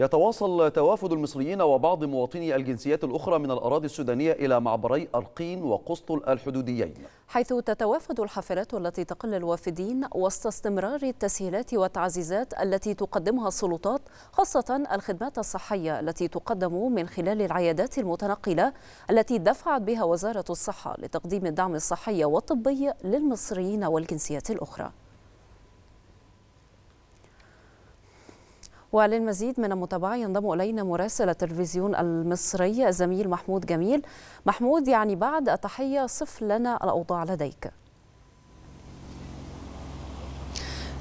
يتواصل توافد المصريين وبعض مواطني الجنسيات الأخرى من الأراضي السودانية إلى معبري أرقين وقسطل الحدوديين حيث تتوافد الحافلات التي تقل الوافدين وسط استمرار التسهيلات والتعزيزات التي تقدمها السلطات خاصة الخدمات الصحية التي تقدم من خلال العيادات المتنقلة التي دفعت بها وزارة الصحة لتقديم الدعم الصحي والطبي للمصريين والجنسيات الأخرى وللمزيد من المتابعة ينضم إلينا مراسل التلفزيون المصري الزميل محمود جميل محمود يعني بعد التحية صف لنا الأوضاع لديك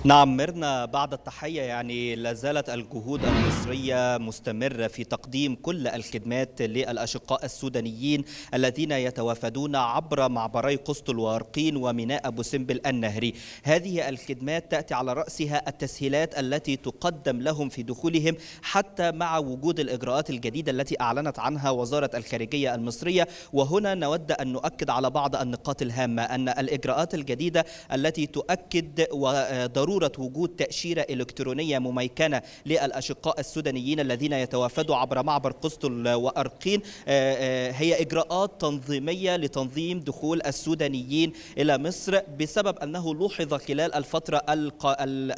نعم مرنا بعد التحية يعني لا زالت الجهود المصرية مستمرة في تقديم كل الخدمات للأشقاء السودانيين الذين يتوافدون عبر معبري قسطل وارقين وميناء أبو سمبل النهري هذه الخدمات تأتي على رأسها التسهيلات التي تقدم لهم في دخولهم حتى مع وجود الإجراءات الجديدة التي أعلنت عنها وزارة الخارجية المصرية وهنا نود أن نؤكد على بعض النقاط الهامة أن الإجراءات الجديدة التي تؤكد وضرورة ضروره وجود تاشيره الكترونيه مميكنه للاشقاء السودانيين الذين يتوافدوا عبر معبر قسطل وارقين آه، آه، هي اجراءات تنظيميه لتنظيم دخول السودانيين الى مصر بسبب انه لوحظ خلال الفتره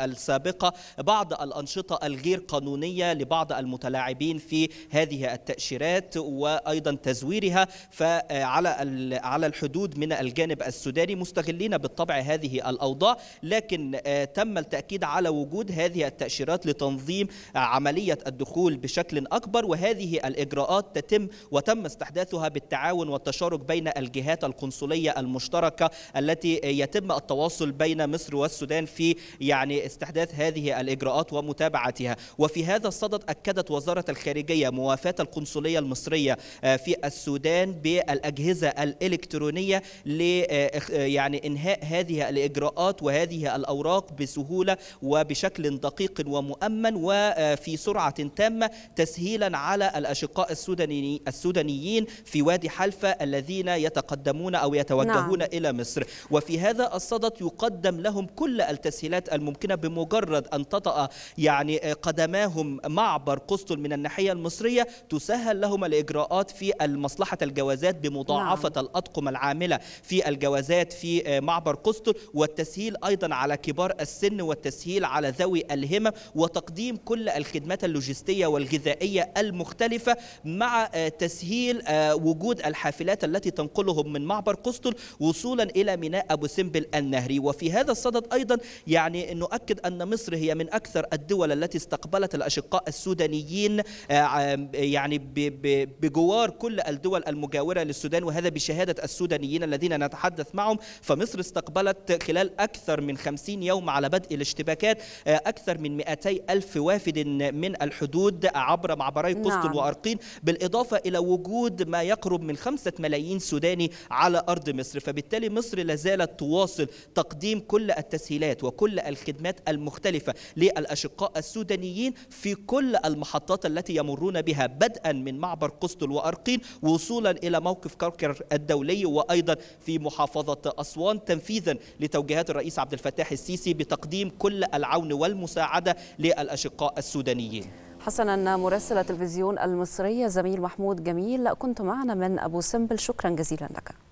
السابقه بعض الانشطه الغير قانونيه لبعض المتلاعبين في هذه التاشيرات وايضا تزويرها فعلى على الحدود من الجانب السوداني مستغلين بالطبع هذه الاوضاع لكن آه، تم تم التأكيد على وجود هذه التأشيرات لتنظيم عملية الدخول بشكل أكبر وهذه الإجراءات تتم وتم استحداثها بالتعاون والتشارك بين الجهات القنصلية المشتركة التي يتم التواصل بين مصر والسودان في يعني استحداث هذه الإجراءات ومتابعتها وفي هذا الصدد أكدت وزارة الخارجية موافاة القنصلية المصرية آه، في السودان بالأجهزة الإلكترونية ل آه، آه، يعني إنهاء هذه الإجراءات وهذه الأوراق بسهوله وبشكل دقيق ومؤمن وفي آه، سرعه تامه تسهيلا على الاشقاء السودانيين في وادي حلفه الذين يتقدمون او يتوجهون نعم. الى مصر وفي هذا الصدد يقدم لهم كل التسهيلات الممكنه بمجرد ان تطأ يعني آه، قدماهم معبر قسطل من الناحيه المصريه تسهل لهم الاجراءات في المصلحه الجوازات بمضاعفه نعم. الاطقم العامله في الجوازات في آه، معبر قسطل والتسهيل ايضا على كبار السن السن والتسهيل على ذوي الهمم وتقديم كل الخدمات اللوجستية والغذائية المختلفة مع آه، تسهيل آه، وجود الحافلات التي تنقلهم من معبر قسطل وصولا إلى ميناء أبو سمبل النهري وفي هذا الصدد أيضا يعني نؤكد أن مصر هي من أكثر الدول التي استقبلت الأشقاء السودانيين آه، يعني بجوار كل الدول المجاورة للسودان وهذا بشهادة السودانيين الذين نتحدث معهم فمصر استقبلت خلال أكثر من 50 يوم على بدء الاشتباكات آه، أكثر من 200 ألف وافد من الحدود عبر معبري قسطل نعم. وأرقين بالإضافة إلى وجود ما يقرب من 5 ملايين سوداني على أرض مصر فبالتالي مصر لازالت تواصل تقديم كل التسهيلات وكل الخدمات المختلفة للأشقاء السودانيين في كل المحطات التي يمرون بها بدءا من معبر قسطل وأرقين وصولا إلى موقف كركر الدولي وأيضا في محافظة أسوان تنفيذا لتوجيهات الرئيس عبد الفتاح السيسي بتقديم تقديم كل العون والمساعدة للأشقاء السودانيين حسنا مراسل التلفزيون المصرية زميل محمود جميل كنت معنا من أبو سمبل شكرا جزيلا لك